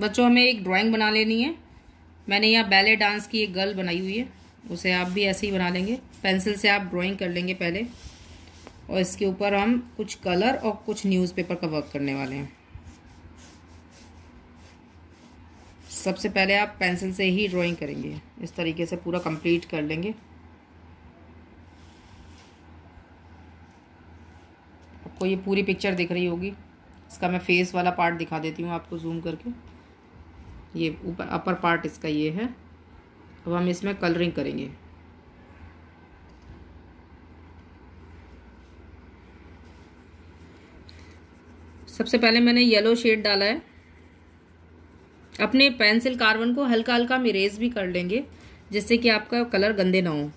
बच्चों हमें एक ड्राइंग बना लेनी है मैंने यहाँ बैले डांस की एक गर्ल बनाई हुई है उसे आप भी ऐसे ही बना लेंगे पेंसिल से आप ड्राइंग कर लेंगे पहले और इसके ऊपर हम कुछ कलर और कुछ न्यूज़पेपर का वर्क करने वाले हैं सबसे पहले आप पेंसिल से ही ड्राइंग करेंगे इस तरीके से पूरा कंप्लीट कर लेंगे आपको ये पूरी पिक्चर दिख रही होगी इसका मैं फेस वाला पार्ट दिखा देती हूँ आपको जूम करके ये ऊपर अपर पार्ट इसका ये है अब हम इसमें कलरिंग करेंगे सबसे पहले मैंने येलो शेड डाला है अपने पेंसिल कार्बन को हल्का हल्का हम इरेज भी कर लेंगे जिससे कि आपका कलर गंदे ना हो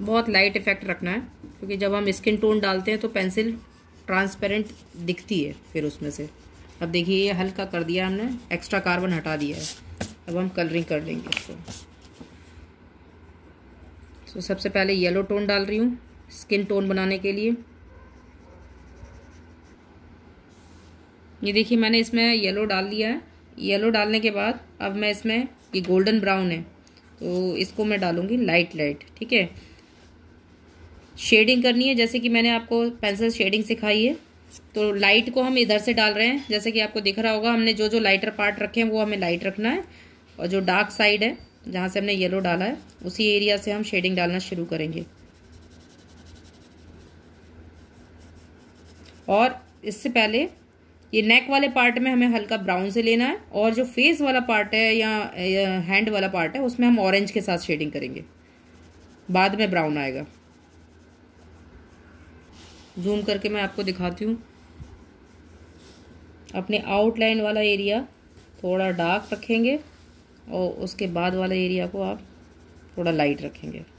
बहुत लाइट इफेक्ट रखना है क्योंकि जब हम स्किन टोन डालते हैं तो पेंसिल ट्रांसपेरेंट दिखती है फिर उसमें से अब देखिए ये हल्का कर दिया हमने एक्स्ट्रा कार्बन हटा दिया है अब हम कलरिंग कर लेंगे इसको तो सबसे पहले येलो टोन डाल रही हूँ स्किन टोन बनाने के लिए ये देखिए मैंने इसमें येलो डाल दिया है येलो डालने के बाद अब मैं इसमें ये गोल्डन ब्राउन है तो इसको मैं डालूँगी लाइट लाइट ठीक है शेडिंग करनी है जैसे कि मैंने आपको पेंसिल शेडिंग सिखाई है तो लाइट को हम इधर से डाल रहे हैं जैसे कि आपको दिख रहा होगा हमने जो जो लाइटर पार्ट रखे हैं वो हमें लाइट रखना है और जो डार्क साइड है जहाँ से हमने येलो डाला है उसी एरिया से हम शेडिंग डालना शुरू करेंगे और इससे पहले ये नेक वाले पार्ट में हमें हल्का ब्राउन से लेना है और जो फेस वाला पार्ट है या, या हैंड वाला पार्ट है उसमें हम ऑरेंज के साथ शेडिंग करेंगे बाद में ब्राउन आएगा जूम करके मैं आपको दिखाती हूँ अपने आउटलाइन वाला एरिया थोड़ा डार्क रखेंगे और उसके बाद वाला एरिया को आप थोड़ा लाइट रखेंगे